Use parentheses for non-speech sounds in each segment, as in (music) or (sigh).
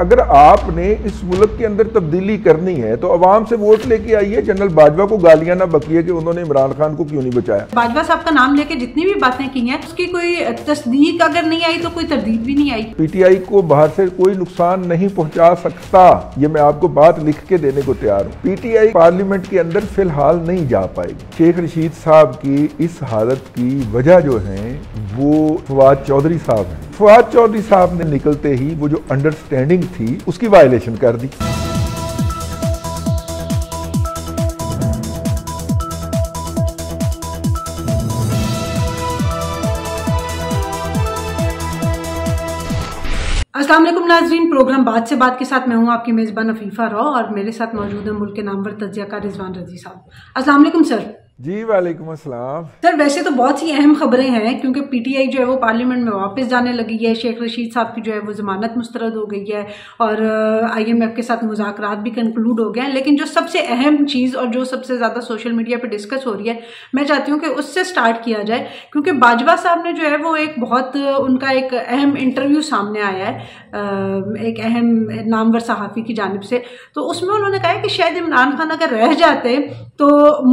अगर आपने इस मुल्क के अंदर तब्दीली करनी है तो आवाम से वोट लेके आइए जनरल बाजवा को गालियां ना बकिए कि उन्होंने इमरान खान को क्यों नहीं बचाया बाजवा साहब का नाम लेके जितनी भी बातें की हैं उसकी कोई तस्दीक अगर नहीं आई तो कोई तरदीद भी नहीं आई पीटीआई को बाहर से कोई नुकसान नहीं पहुंचा सकता ये मैं आपको बात लिख के देने को तैयार हूँ पीटीआई पार्लियामेंट के अंदर फिलहाल नहीं जा पाएगी शेख रशीद साहब की इस हालत की वजह जो है वो फवाद चौधरी साहब है फवाद चौधरी साहब ने निकलते ही वो जो अंडरस्टैंडिंग थी उसकी वायलेशन कर दी असलम नाजरीन प्रोग्राम बात से बात के साथ मैं हूं आपकी मेज़बान अफीफ़ा रॉ और मेरे साथ मौजूद है मुल्क के नामवर तजिया का रिजवान रजी साहब असलम सर जी वालेकुम अस्सलाम सर वैसे तो बहुत सी अहम खबरें हैं क्योंकि पीटीआई जो है वो पार्लियामेंट में वापस जाने लगी है शेख रशीद साहब की जो है वो जमानत मुस्तरद हो गई है और आईएमएफ के साथ मुजाकर भी कंक्लूड हो गए हैं लेकिन जो सबसे अहम चीज़ और जो सबसे ज़्यादा सोशल मीडिया पर डिस्कस हो रही है मैं चाहती हूँ कि उससे स्टार्ट किया जाए क्योंकि बाजवा साहब ने जो है वो एक बहुत उनका एक अहम इंटरव्यू सामने आया है एक अहम नामवर सहाफ़ी की जानब से तो उसमें उन्होंने कहा कि शायद इमरान खान अगर रह जाते तो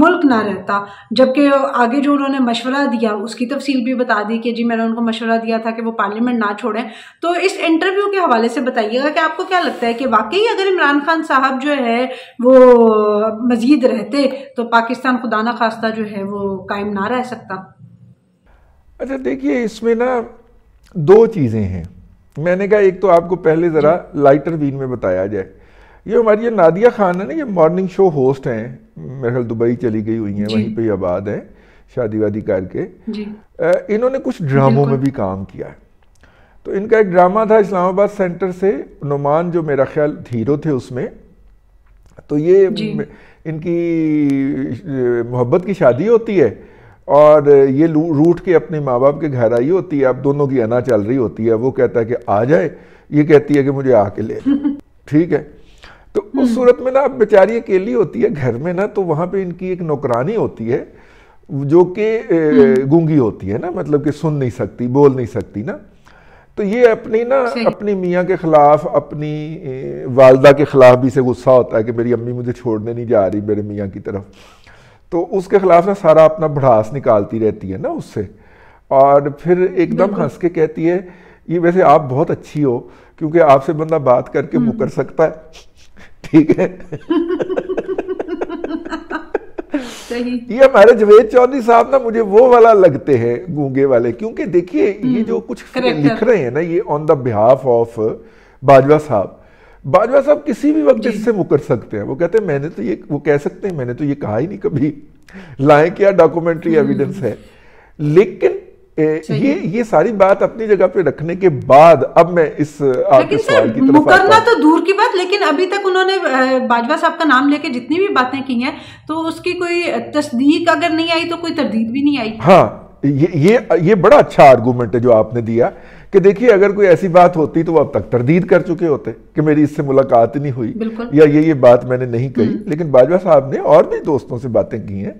मुल्क ना रहता था जबकि आगे जो उन्होंने मशवरा दिया उसकी तफसील भी बता दी कि जी मैंने उनको मशवरा दिया था कि वो पार्लियामेंट ना छोड़ें तो इस इंटरव्यू के हवाले से बताइएगा कि आपको क्या लगता है कि वाकई अगर इमरान खान साहब जो है वो मजीद रहते तो पाकिस्तान खुदा ना खास्ता जो है वो कायम ना रह सकता अच्छा देखिए इसमें ना दो चीज़ें हैं मैंने कहा एक तो आपको पहले ज़रा लाइटर वीन में बताया जाए ये हमारी ये नादिया खान है ना ये मॉर्निंग शो होस्ट हैं मेरे ख्याल दुबई चली गई हुई हैं वहीं पे आबाद हैं शादी वादी करके इन्होंने कुछ ड्रामों में भी काम किया है तो इनका एक ड्रामा था इस्लामाबाद सेंटर से नुमान जो मेरा ख्याल हीरो थे उसमें तो ये इनकी मोहब्बत की शादी होती है और ये रूठ के अपने माँ बाप के घर आई होती है अब दोनों की अना चल रही होती है वो कहता है कि आ जाए ये कहती है कि मुझे आके ले (laughs) ठीक है तो उस हम्म। सूरत में ना आप बेचारी अकेली होती है घर में ना तो वहाँ पे इनकी एक नौकरानी होती है जो कि हम्म। गूंगी होती है ना मतलब कि सुन नहीं सकती बोल नहीं सकती ना तो ये अपनी ना अपनी मियाँ के ख़िलाफ़ अपनी वालदा के ख़िलाफ़ भी से गुस्सा होता है कि मेरी अम्मी मुझे छोड़ने नहीं जा रही मेरे मियाँ की तरफ तो उसके ख़िलाफ़ ना सारा अपना भड़ास निकालती रहती है ना उससे और फिर एकदम हंस के कहती है ये वैसे आप बहुत अच्छी हो क्योंकि आपसे बंदा बात करके हम्म। मुकर सकता है ठीक है सही ये हमारे जवेद चौधरी साहब ना मुझे वो वाला लगते हैं गूंगे वाले क्योंकि देखिए ये हम्म। जो कुछ लिख रहे हैं ना ये on the behalf of Bajwa साहब बाजवा साहब किसी भी वक्त इससे मुकर सकते हैं वो कहते हैं मैंने तो ये वो कह सकते हैं मैंने तो ये कहा ही नहीं कभी लाए क्या डॉक्यूमेंट्री हम्म। एविडेंस है लेकिन ये ये सारी बात अपनी जगह पे रखने के बाद अब मैं इस आपके सवाल की तरफ मुकरना तो दूर की बात लेकिन अभी तक उन्होंने बाजवा साहब का नाम लेके जितनी भी बातें की हैं तो उसकी कोई तस्दीक अगर नहीं आई तो कोई तरदीद भी नहीं आई हाँ ये ये ये बड़ा अच्छा आर्गूमेंट है जो आपने दिया कि देखिए अगर कोई ऐसी बात होती तो वो अब तक तरदीद कर चुके होते कि मेरी इससे मुलाकात नहीं हुई या ये ये बात मैंने नहीं कही हम्म। लेकिन बाजवा साहब ने और भी दोस्तों से बातें की हैं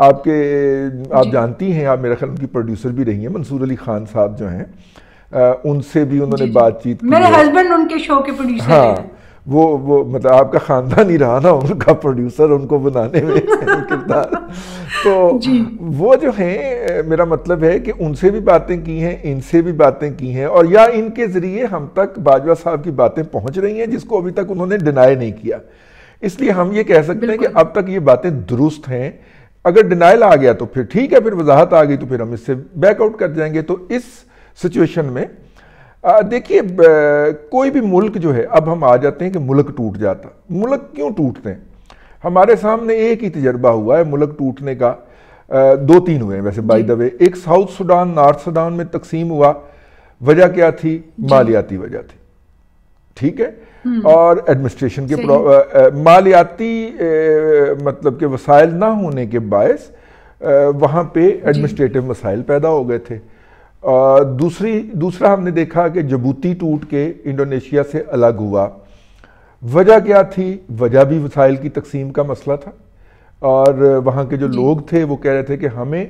आपके आप जानती हैं आप मेरा ख्याल उनकी प्रोड्यूसर भी रही हैं मंसूर अली खान साहब जो हैं उनसे भी उन्होंने बातचीत मेरे हस्बैंड उनके शो के प्रोड्यूसर हाँ वो वो मतलब आपका ख़ानदान ही रहा ना उनका प्रोड्यूसर उनको बनाने में (laughs) किरदार तो वो जो हैं मेरा मतलब है कि उनसे भी बातें की हैं इनसे भी बातें की हैं और या इनके ज़रिए हम तक बाजवा साहब की बातें पहुंच रही हैं जिसको अभी तक उन्होंने डिनाई नहीं किया इसलिए हम ये कह सकते हैं कि अब तक ये बातें दुरुस्त हैं अगर डिनाइल आ गया तो फिर ठीक है फिर वजाहत आ गई तो फिर हम इससे बैकआउट कर जाएंगे तो इस सिचुएशन में देखिए कोई भी मुल्क जो है अब हम आ जाते हैं कि मुल्क टूट जाता मुल्क क्यों टूटते हैं हमारे सामने एक ही तजर्बा हुआ है मुल्क टूटने का दो तीन हुए हैं वैसे बाई द वे एक साउथ सूडान नॉर्थ सूडान में तकसीम हुआ वजह क्या थी मालियाती वजह थी ठीक है हम्म। और एडमिनिस्ट्रेशन के मालियाती मतलब के वसाइल ना होने के बायस वहाँ पे एडमिनिस्ट्रेटिव मसाइल पैदा हो गए थे आ, दूसरी दूसरा हमने देखा कि जबूती टूट के इंडोनेशिया से अलग हुआ वजह क्या थी वजह भी वसाइल की तकसीम का मसला था और वहाँ के जो लोग थे वो कह रहे थे कि हमें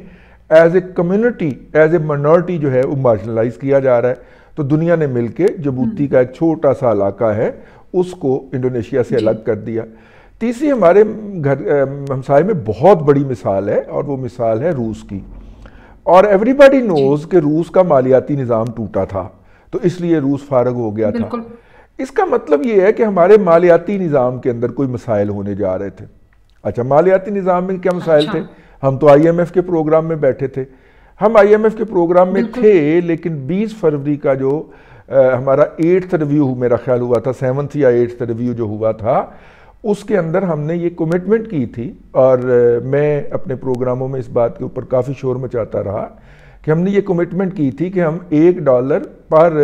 as a community as a minority जो है वो मार्जनलाइज किया जा रहा है तो दुनिया ने के जबूती का एक छोटा सा इलाका है उसको इंडोनेशिया से अलग कर दिया तीसरी हमारे घर हमसाय में बहुत बड़ी मिसाल है और वो मिसाल है रूस की और एवरीबॉडी नोज कि रूस का मालियाती निज़ाम टूटा था तो इसलिए रूस फारग हो गया था इसका मतलब ये है कि हमारे मालियाती निज़ाम के अंदर कोई मसाइल होने जा रहे थे अच्छा मालियाती निज़ाम में क्या मसाइल अच्छा। थे हम तो आईएमएफ के प्रोग्राम में बैठे थे हम आईएमएफ के प्रोग्राम में थे लेकिन 20 फरवरी का जो आ, हमारा एट्थ रिव्यू मेरा ख्याल हुआ था सेवन्थ या एट्थ रिव्यू जो हुआ था उसके अंदर हमने ये कमिटमेंट की थी और मैं अपने प्रोग्रामों में इस बात के ऊपर काफ़ी शोर मचाता रहा कि हमने ये कमिटमेंट की थी कि हम एक डॉलर पर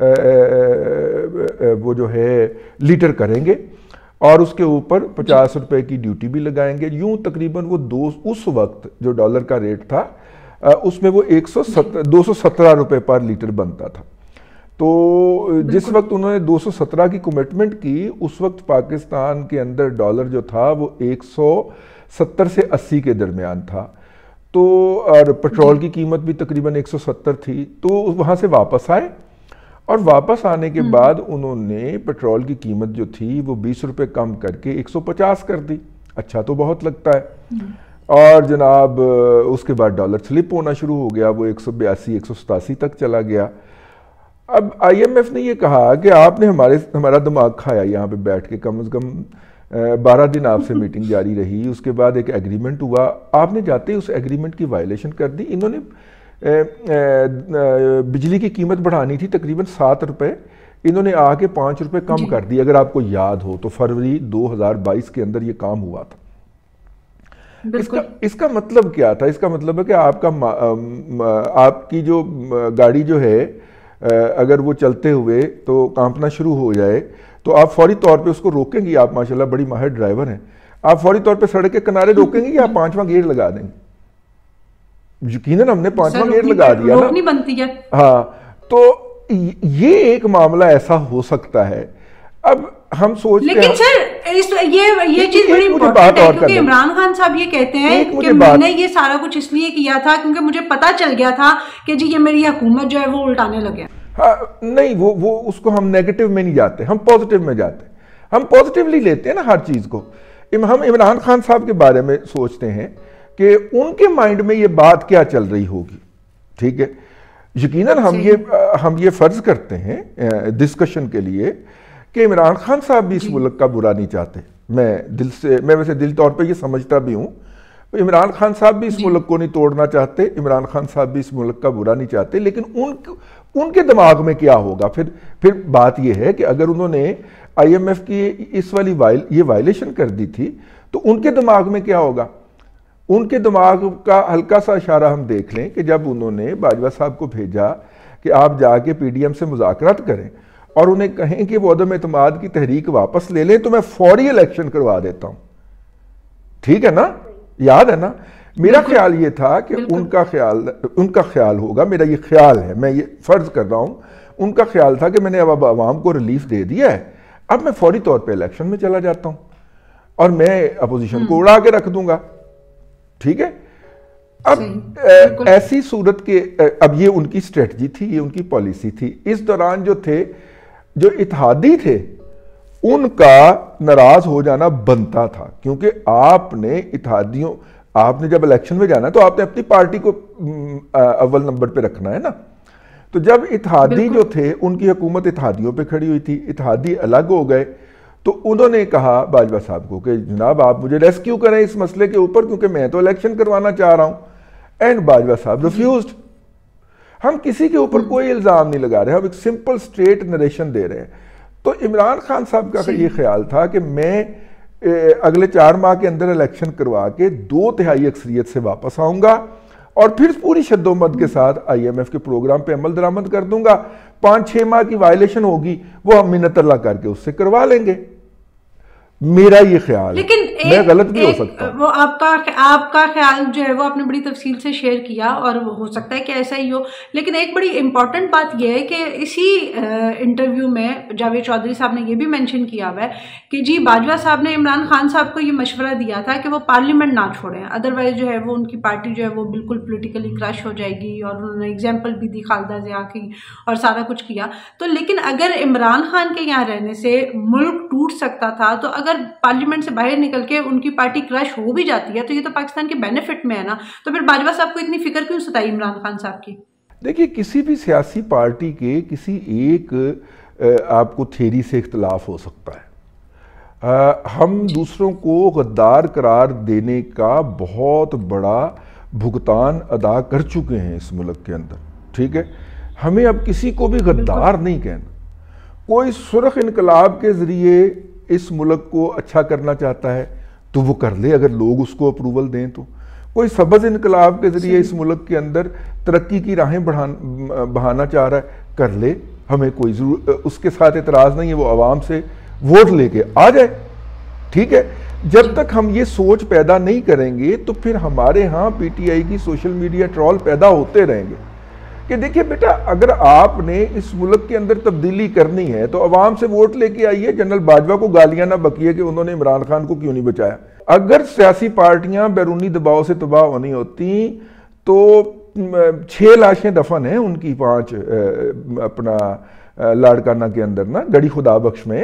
आ, आ, आ, वो जो है लीटर करेंगे और उसके ऊपर पचास रुपये की ड्यूटी भी लगाएंगे यूं तकरीबन वो दो उस वक्त जो डॉलर का रेट था उसमें वो एक सौ दो सौ सत्रह रुपये पर लीटर बनता था तो जिस वक्त उन्होंने 217 की कमिटमेंट की उस वक्त पाकिस्तान के अंदर डॉलर जो था वो 170 से 80 के दरमियान था तो और पेट्रोल की कीमत भी तकरीबन 170 थी तो वहाँ से वापस आए और वापस आने के हम्म। बाद उन्होंने पेट्रोल की कीमत जो थी वो बीस रुपये कम करके 150 कर दी अच्छा तो बहुत लगता है हम्म। और जनाब उसके बाद डॉलर स्लिप होना शुरू हो गया वो एक सौ बयासी एक सौ सतासी तक चला गया अब आईएमएफ ने ये कहा कि आपने हमारे हमारा दिमाग खाया यहाँ पे बैठ के कम से कम बारह दिन आपसे मीटिंग जारी रही उसके बाद एक एग्रीमेंट हुआ आपने जाते ही उस एग्रीमेंट की वायलेशन कर दी इन्होंने बिजली की कीमत बढ़ानी थी तकरीबन सात रुपये इन्होंने आके पाँच रुपये कम कर दी अगर आपको याद हो तो फरवरी बाईस के अंदर ये काम हुआ था इसका इसका मतलब क्या था इसका मतलब है कि आपका आपकी जो गाड़ी जो है अगर वो चलते हुए तो कांपना शुरू हो जाए तो आप फौरी तौर पे उसको रोकेंगे आप माशाल्लाह बड़ी माहिर ड्राइवर हैं आप फौरी तौर पे सड़क के किनारे हम्म। रोकेंगे या पांचवा गेट लगा देंगे यकीनन हमने पांचवा गेट लगा दिया नहीं बनती है हाँ तो ये एक मामला ऐसा हो सकता है अब हम सोच लेकिन सर इस तो ये ये चीज बड़ी इम्पोर्टेंट है क्योंकि इमरान खान साहब ये कहते हैं कि मैंने ये सारा कुछ इसलिए किया था क्योंकि मुझे पता चल गया था कि जी ये मेरी हुकूमत जो है वो उल्टाने लगे हाँ नहीं वो वो उसको हम नेगेटिव में नहीं जाते हम पॉजिटिव में जाते हम पॉजिटिवली लेते हैं ना हर चीज़ को हम इमरान खान साहब के बारे में सोचते हैं कि उनके माइंड में ये बात क्या चल रही होगी ठीक है यकीनन हम ये हम ये फ़र्ज़ करते हैं डिस्कशन के लिए कि इमरान खान साहब भी इस मुल्क का बुरा नहीं चाहते मैं दिल से मैं वैसे दिल तौर पर यह समझता भी हूँ इमरान खान साहब भी इस मुल्क को नहीं तोड़ना चाहते इमरान खान साहब भी इस मुल्क का बुरा नहीं चाहते लेकिन उन उनके दिमाग में क्या होगा फिर फिर बात यह है कि अगर उन्होंने आईएमएफ की इस वाली वायल ये वायलेशन कर दी थी तो उनके दिमाग में क्या होगा उनके दिमाग का हल्का सा इशारा हम देख लें कि जब उन्होंने बाजवा साहब को भेजा कि आप जाके पी से मुजाकर करें और उन्हें कहें कि वो अदम एतमाद की तहरीक वापस ले लें तो मैं फौरी इलेक्शन करवा देता हूं ठीक है ना याद है ना मेरा ख्याल ये था कि उनका ख्याल उनका ख्याल होगा मेरा ये ख्याल है मैं ये फर्ज कर रहा हूं उनका ख्याल था कि मैंने अब आवाम को रिलीफ दे दिया है अब मैं फौरी तौर पर इलेक्शन में चला जाता हूं और मैं अपोजिशन को हम्म। उड़ा के रख दूंगा ठीक है अब ऐसी सूरत के अब ये उनकी स्ट्रेटजी थी ये उनकी पॉलिसी थी इस दौरान जो थे जो इतिहादी थे उनका नाराज हो जाना बनता था क्योंकि आपने इतिहादियों आपने जब इलेक्शन में जाना तो आपने अपनी पार्टी को अव्वल नंबर पे रखना है ना तो जब इतिहादी जो थे उनकी हुकूमत इतिहादियों पे खड़ी हुई थी इतिहादी अलग हो गए तो उन्होंने कहा बाजवा साहब को कि जनाब आप मुझे रेस्क्यू करें इस मसले के ऊपर क्योंकि मैं तो इलेक्शन करवाना चाह रहा हूं एंड बाजवा साहब रिफ्यूज हम किसी के ऊपर हम्म। कोई इल्ज़ाम नहीं लगा रहे हम एक सिंपल स्ट्रेट नरेशन दे रहे हैं तो इमरान खान साहब का ये ख्याल था कि मैं अगले चार माह के अंदर इलेक्शन करवा के दो तिहाई अक्सरियत से वापस आऊँगा और फिर पूरी शद्दोमद के हम्म। साथ आईएमएफ के प्रोग्राम पे अमल दरामद कर दूंगा पाँच छः माह की वायलेशन होगी वो हम मिनत करके उससे करवा लेंगे मेरा ये ख्याल लेकिन एक, मैं गलत भी एक, हो सकता वो आपका आपका ख्याल जो है वो आपने बड़ी तफसील से शेयर किया और हो सकता है कि ऐसा ही हो लेकिन एक बड़ी इंपॉर्टेंट बात यह है कि इसी इंटरव्यू में जावेद चौधरी साहब ने ये भी मेंशन किया हुआ है कि जी बाजवा साहब ने इमरान खान साहब को ये मशवरा दिया था कि वो पार्लियामेंट ना छोड़ें अदरवाइज जो है वो उनकी पार्टी जो है वो बिल्कुल पोलिटिकली क्रश हो जाएगी और उन्होंने एग्जाम्पल भी दी खालदा जया की और सारा कुछ किया तो लेकिन अगर इमरान खान के यहाँ रहने से मुल्क टूट सकता था तो अगर पार्लियामेंट से बाहर निकल के उनकी पार्टी क्रश हो भी जाती है तो ये तो पाकिस्तान के बेनिफिट में है ना तो फिर बाजवा साहब को इतनी फिक्र क्यों सताई इमरान खान साहब की देखिए किसी भी सियासी पार्टी के किसी एक आपको थेरी से इख्तलाफ हो सकता है हम दूसरों को गद्दार करार देने का बहुत बड़ा भुगतान अदा कर चुके हैं इस मुल्क के अंदर ठीक है हमें अब किसी को भी गद्दार नहीं कहना कोई सुरख इनकलाब के ज़रिए इस मुल्क को अच्छा करना चाहता है तो वो कर ले अगर लोग उसको अप्रूवल दें तो कोई सबज इनकलाब के ज़रिए इस मुल्क के अंदर तरक्की की राहें बढ़ा बहाना चाह रहा है कर ले हमें कोई ज़रूर उसके साथ एतराज़ नहीं है वो आवाम से वोट लेके आ जाए ठीक है जब तक हम ये सोच पैदा नहीं करेंगे तो फिर हमारे यहाँ आई की सोशल मीडिया ट्रॉल पैदा होते रहेंगे कि देखिए बेटा अगर आपने इस मुल्क के अंदर तब्दीली करनी है तो आवाम से वोट लेके आइए जनरल बाजवा को गालियां ना बकिए कि उन्होंने इमरान खान को क्यों नहीं बचाया अगर सियासी पार्टियां बैरूनी दबाव से तबाह होनी होती तो छह लाशें दफन हैं उनकी पांच अपना लाड़काना के अंदर ना गड़ी खुदा बख्श में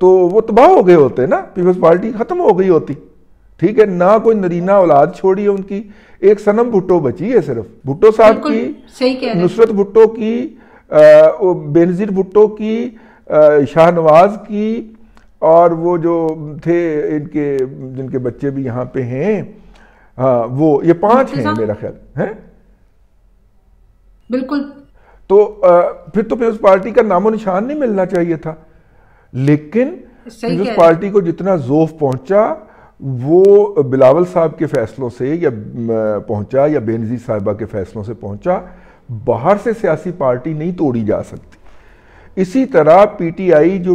तो वो तबाह हो गए होते ना पीपल्स पार्टी ख़त्म हो गई होती ठीक है ना कोई नरीना औलाद छोड़ी है उनकी एक सनम भुट्टो बची है सिर्फ भुट्टो साहब की नुसरत भुट्टो की बेनजीर भुट्टो की शाहनवाज की और वो जो थे इनके जिनके बच्चे भी यहाँ पे हैं हाँ वो ये पांच हैं मेरा ख्याल है बिल्कुल तो आ, फिर तो पीपल्स पार्टी का नामो निशान नहीं मिलना चाहिए था लेकिन पीपल्स पार्टी को जितना जोफ पहुंचा वो बिलावल साहब के फ़ैसलों से या पहुंचा या बेनजीर साहिबा के फ़ैसलों से पहुंचा बाहर से सियासी पार्टी नहीं तोड़ी जा सकती इसी तरह पीटीआई जो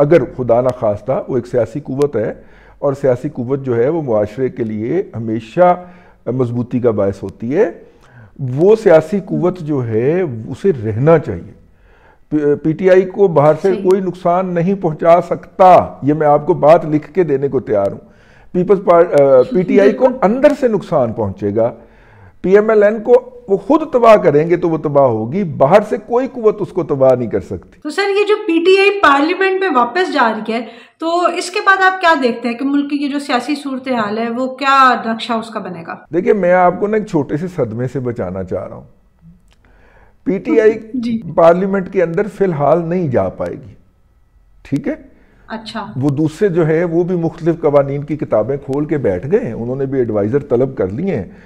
अगर खुदा न खास्ता वो एक सियासी कुवत है और सियासी कुवत जो है वो मुआरे के लिए हमेशा मजबूती का बायस होती है वो सियासी कुवत जो है उसे रहना चाहिए पीटीआई को बाहर से कोई नुकसान नहीं पहुंचा सकता ये मैं आपको बात लिख के देने को तैयार हूं पीपल्स पीटीआई uh, (laughs) को अंदर से नुकसान पहुंचेगा पीएमएलएन को वो खुद तबाह करेंगे तो वो तबाह होगी बाहर से कोई कुवत उसको तबाह नहीं कर सकती तो सर ये जो पीटीआई पार्लियामेंट में वापस जा रही है तो इसके बाद आप क्या देखते हैं कि मुल्क की जो सियासी सूरत हाल है वो क्या नक्शा उसका बनेगा देखिए मैं आपको ना एक छोटे से सदमे से बचाना चाह रहा हूँ पीटीआई पार्लियामेंट के अंदर फिलहाल नहीं जा पाएगी ठीक है अच्छा वो दूसरे जो है वो भी मुख्तलिफ कवानीन की किताबें खोल के बैठ गए उन्होंने भी एडवाइज़र तलब कर लिए हैं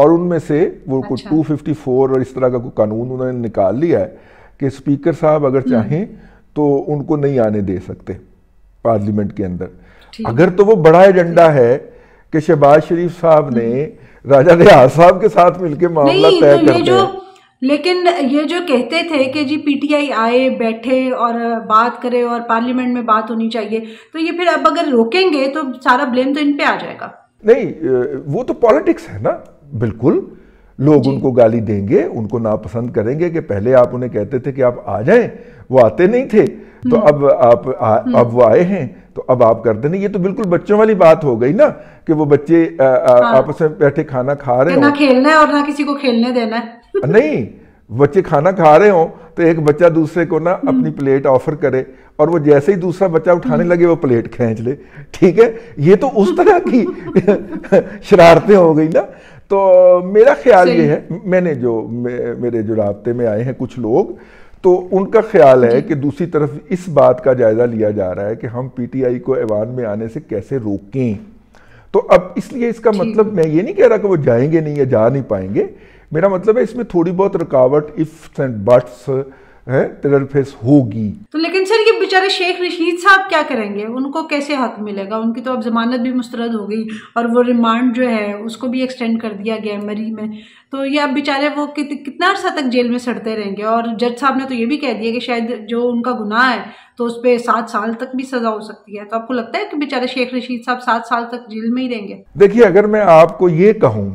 और उनमें से वो अच्छा। कुछ फोर और इस तरह का कोई कानून उन्होंने निकाल लिया है कि स्पीकर साहब अगर हम्म। चाहें तो उनको नहीं आने दे सकते पार्लियामेंट के अंदर अगर तो वो बड़ा एजेंडा है कि शहबाज शरीफ साहब ने हम्म। राजा रियाज साहब के साथ मिलकर मामला तय तो कर दिया लेकिन ये जो कहते थे कि जी पीटीआई आए बैठे और बात करे और पार्लियामेंट में बात होनी चाहिए तो ये फिर अब अगर रोकेंगे तो सारा ब्लेम तो इन पे आ जाएगा नहीं वो तो पॉलिटिक्स है ना बिल्कुल लोग उनको गाली देंगे उनको नापसंद करेंगे कि पहले आप उन्हें कहते थे कि आप आ जाएं वो आते नहीं थे तो हम्म। अब आप आ, हम्म। अब वो आए हैं तो अब आप करते नहीं ये तो बिल्कुल बच्चों वाली बात हो गई ना कि वो बच्चे हाँ। आपस में बैठे खाना खा रहे हैं ना खेलना है और ना किसी को खेलने देना है नहीं बच्चे खाना खा रहे हो तो एक बच्चा दूसरे को ना हम्म। अपनी प्लेट ऑफर करे और वो जैसे ही दूसरा बच्चा उठाने हम्म। लगे वो प्लेट खींच ले ठीक है ये तो उस तरह की (laughs) शरारतें हो गई ना तो मेरा ख्याल ये है मैंने जो मे, मेरे जो रबते में आए हैं कुछ लोग तो उनका ख्याल है कि दूसरी तरफ इस बात का जायज़ा लिया जा रहा है कि हम पीटीआई को ऐवान में आने से कैसे रोकें तो अब इसलिए इसका मतलब मैं ये नहीं कह रहा कि वो जाएंगे नहीं या जा नहीं पाएंगे मेरा मतलब है इसमें थोड़ी बहुत रुकावट इफ्स एंड बट्स है फेस होगी तो लेकिन सर ये बेचारे शेख रशीद साहब क्या करेंगे उनको कैसे हक मिलेगा उनकी तो अब जमानत भी मुस्तरद हो गई और वो रिमांड जो है उसको भी एक्सटेंड कर दिया गया मरी में तो ये अब बेचारे वो कित, कितना अर्सा तक जेल में सड़ते रहेंगे और जज साहब ने तो ये भी कह दिया कि शायद जो उनका गुनाह है तो उस पर सात साल तक भी सजा हो सकती है तो आपको लगता है कि बेचारे शेख रशीद साहब सात साल तक जेल में ही रहेंगे देखिए अगर मैं आपको ये कहूँ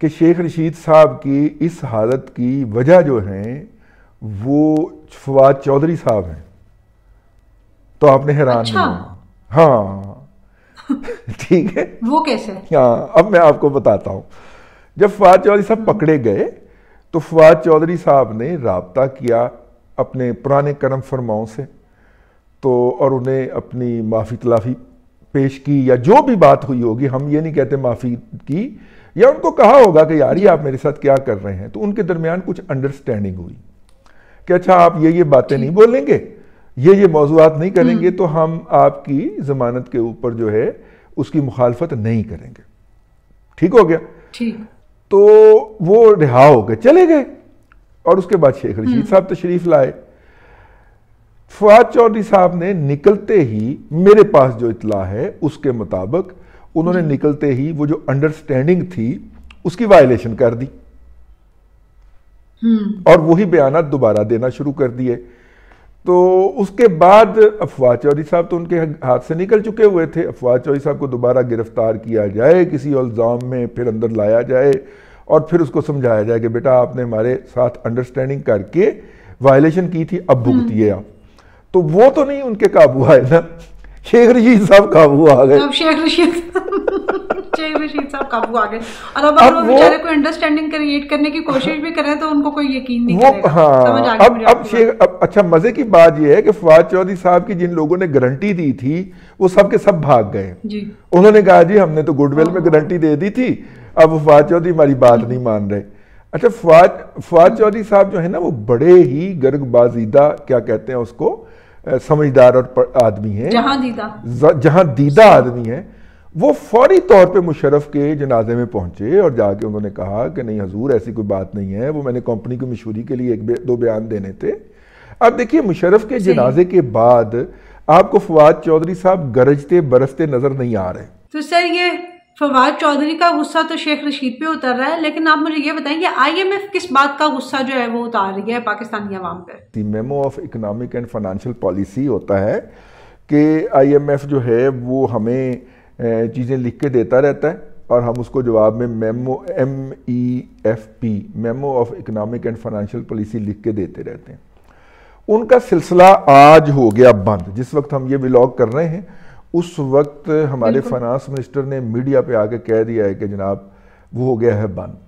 कि शेख रशीद साहब की इस हालत की वजह जो हैं वो फवाद चौधरी साहब हैं तो आपने हैरान अच्छा। नहीं हाँ (laughs) ठीक है वो कैसे हाँ अब मैं आपको बताता हूँ जब फवाद चौधरी साहब हम्म। पकड़े गए तो फवाद चौधरी साहब ने रबता किया अपने पुराने कर्म फरमाओं से तो और उन्हें अपनी माफ़ी तलाफ़ी पेश की या जो भी बात हुई होगी हम ये नहीं कहते माफ़ी की या उनको कहा होगा कि यार ये आप मेरे साथ क्या कर रहे हैं तो उनके दरमियान कुछ अंडरस्टैंडिंग हुई कि अच्छा आप ये ये बातें नहीं बोलेंगे ये ये मौजूद नहीं हम्म। करेंगे तो हम आपकी ज़मानत के ऊपर जो है उसकी मुखालफत नहीं करेंगे ठीक हो गया तो वो रिहा हो गए चले गए और उसके बाद शेख रशीद हम्म। साहब तशरीफ लाए फवाद चौधरी साहब ने निकलते ही मेरे पास जो इतला है उसके मुताबिक उन्होंने निकलते ही वो जो अंडरस्टैंडिंग थी उसकी वायलेशन कर दी हम्म। और वही बयान दोबारा देना शुरू कर दिए तो उसके बाद अफवाह चौधरी साहब तो उनके हाथ से निकल चुके हुए थे अफवाह चौधरी साहब को दोबारा गिरफ्तार किया जाए किसी अल्ज़ाम में फिर अंदर लाया जाए और फिर उसको समझाया जाए कि बेटा आपने हमारे साथ अंडरस्टैंडिंग करके वायलेशन की थी अब भुगतिए हम्म। आप तो वो तो नहीं उनके काबू आए ना शेख रशीद साहब काबू आ गए अब शेख रशीद साहब आ गए और अब तो हाँ। अच्छा, की जिन लोगों ने गारंटी दी थी वो सब के सब भाग गए उन्होंने कहा जी हमने तो गुडविल में गारंटी हाँ। दे दी थी अब फवाद चौधरी हमारी बात नहीं मान रहे अच्छा फवाद फवाद चौधरी साहब जो है ना वो बड़े ही गर्गबाजीदा क्या कहते हैं उसको समझदार और आदमी है जहां दीदा जहां दीदा आदमी है वो फौरी तौर पे मुशरफ के जनाजे में पहुंचे और जाके उन्होंने कहा कि नहीं हजूर ऐसी कोई बात नहीं है वो मैंने कंपनी की मशहूरी के लिए एक दो बयान देने थे अब देखिए मुशरफ के जनाजे के बाद आपको फवाद चौधरी साहब गरजते बरसते नजर नहीं आ रहे तो सर ये फवाद चौधरी का गुस्सा तो शेख रशीद पे उतर रहा है लेकिन आप मुझे ये बताएं कि आईएमएफ किस बात का गुस्सा जो है वो उतार रही है पाकिस्तानी आवाम पर memo of economic and financial policy होता है कि आईएमएफ जो है वो हमें चीज़ें लिख के देता रहता है और हम उसको जवाब में memo M E F P memo of economic and financial policy लिख के देते रहते हैं उनका सिलसिला आज हो गया बंद जिस वक्त हम ये ब्लॉग कर रहे हैं उस वक्त हमारे फाइनेंस मिनिस्टर ने मीडिया पे आके कह दिया है कि जनाब वो हो गया है बंद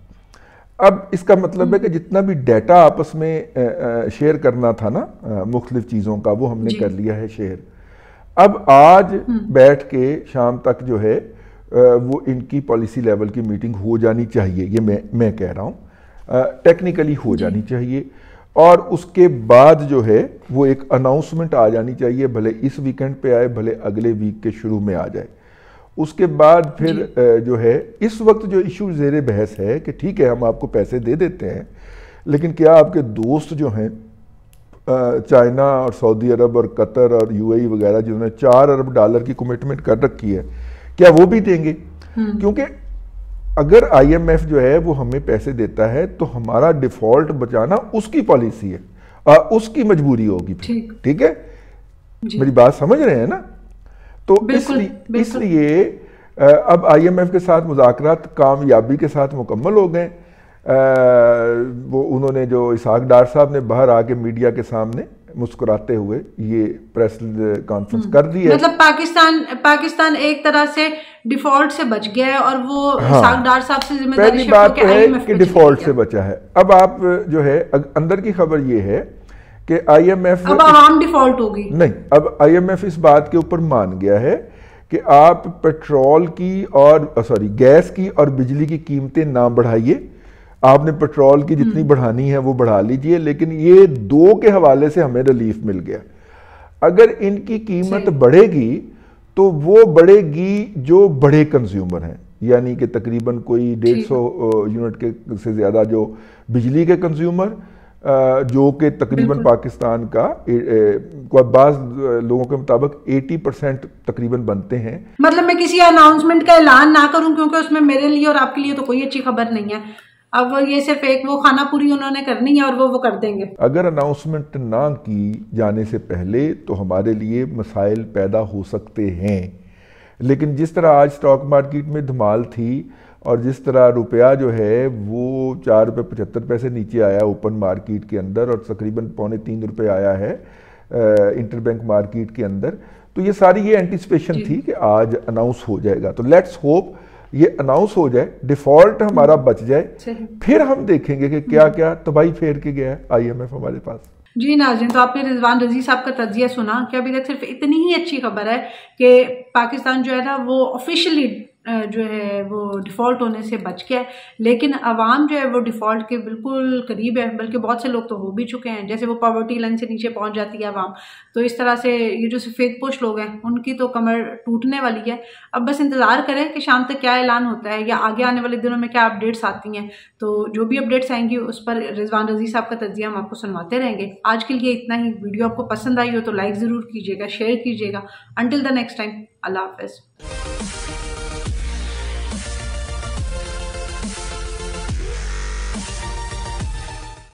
अब इसका मतलब है कि हम्म। जितना भी डाटा आपस में शेयर करना था ना मुख्तलिफ चीज़ों का वो हमने कर लिया है शेयर अब आज हम्म। बैठ के शाम तक जो है वो इनकी पॉलिसी लेवल की मीटिंग हो जानी चाहिए ये मैं मैं कह रहा हूँ टेक्निकली हो जानी चाहिए और उसके बाद जो है वो एक अनाउंसमेंट आ जानी चाहिए भले इस वीकेंड पे आए भले अगले वीक के शुरू में आ जाए उसके बाद फिर जो है इस वक्त जो इशू जेर बहस है कि ठीक है हम आपको पैसे दे देते हैं लेकिन क्या आपके दोस्त जो हैं चाइना और सऊदी अरब और कतर और यूएई वगैरह जिन्होंने चार अरब डॉलर की कमिटमेंट कर रखी है क्या वो भी देंगे हम्म। क्योंकि अगर आईएमएफ जो है वो हमें पैसे देता है तो हमारा डिफॉल्ट बचाना उसकी पॉलिसी है आ, उसकी मजबूरी होगी ठीक है मेरी बात समझ रहे हैं ना तो इसलिए इसलिए अब आईएमएफ के साथ मुजात कामयाबी के साथ मुकम्मल हो गए वो उन्होंने जो इसहाक डार साहब ने बाहर आके मीडिया के सामने मुस्कुराते हुए ये प्रेस कॉन्फ्रेंस कर दी है मतलब पाकिस्तान पाकिस्तान एक तरह से डिफॉल्ट से बच गया है और वो हाँ, सागदार साहब से जिम्मेदारी पहली बात तो है कि डिफॉल्ट से बचा है अब आप जो है अंदर की खबर ये है कि आईएमएफ अब आम डिफॉल्ट होगी नहीं अब आईएमएफ इस बात के ऊपर मान गया है कि आप पेट्रोल की और सॉरी गैस की और बिजली की कीमतें ना बढ़ाइए आपने पेट्रोल की जितनी हम्म। बढ़ानी है वो बढ़ा लीजिए लेकिन ये दो के हवाले से हमें रिलीफ मिल गया अगर इनकी कीमत बढ़ेगी तो वो बढ़ेगी जो बड़े कंज्यूमर हैं यानी कि तकरीबन कोई डेढ़ सौ यूनिट के से ज़्यादा जो बिजली के कंज्यूमर जो कि तकरीबन पाकिस्तान का बाज लोगों के मुताबिक 80 परसेंट तकरीबन बनते हैं मतलब मैं किसी अनाउंसमेंट का ऐलान ना करूं क्योंकि उसमें मेरे लिए और आपके लिए तो कोई अच्छी खबर नहीं है अब ये सिर्फ एक वो खाना पूरी उन्होंने करनी है और वो वो कर देंगे अगर अनाउंसमेंट ना की जाने से पहले तो हमारे लिए मसाइल पैदा हो सकते हैं लेकिन जिस तरह आज स्टॉक मार्केट में धमाल थी और जिस तरह रुपया जो है वो चार रुपये पचहत्तर पैसे नीचे आया ओपन मार्केट के अंदर और तकरीबन पौने तीन रुपये आया है इंटरबैंक मार्केट के अंदर तो ये सारी ये एंटिसपेशन थी कि आज अनाउंस हो जाएगा तो लेट्स होप ये अनाउंस हो जाए डिफॉल्ट हमारा हम्म। बच जाए फिर हम देखेंगे कि क्या हम्म। क्या तबाही फेर के गया है आईएमएफ हमारे पास जी नाजिन तो आपने रिजवान रजी साहब का तजिया सुना कि अभी तक सिर्फ इतनी ही अच्छी खबर है कि पाकिस्तान जो है ना वो ऑफिशियली जो है वो डिफ़ॉल्ट होने से बच गया है लेकिन आवाम जो है वो डिफ़ॉल्ट के बिल्कुल करीब है बल्कि बहुत से लोग तो हो भी चुके हैं जैसे वो पॉवर्टी लाइन से नीचे पहुंच जाती है आवाम तो इस तरह से ये जो सफ़ेद पोश लोग हैं उनकी तो कमर टूटने वाली है अब बस इंतज़ार करें कि शाम तक क्या ऐलान होता है या आगे आने वाले दिनों में क्या अपडेट्स आती हैं तो जो भी अपडेट्स आएंगी उस पर रिजवान रजी साहब का तजिया हम आपको सुनवाते रहेंगे आज के लिए इतना ही वीडियो आपको पसंद आई हो तो लाइक ज़रूर कीजिएगा शेयर कीजिएगा अनटिल द नेक्स्ट टाइम अल्लाह हाफ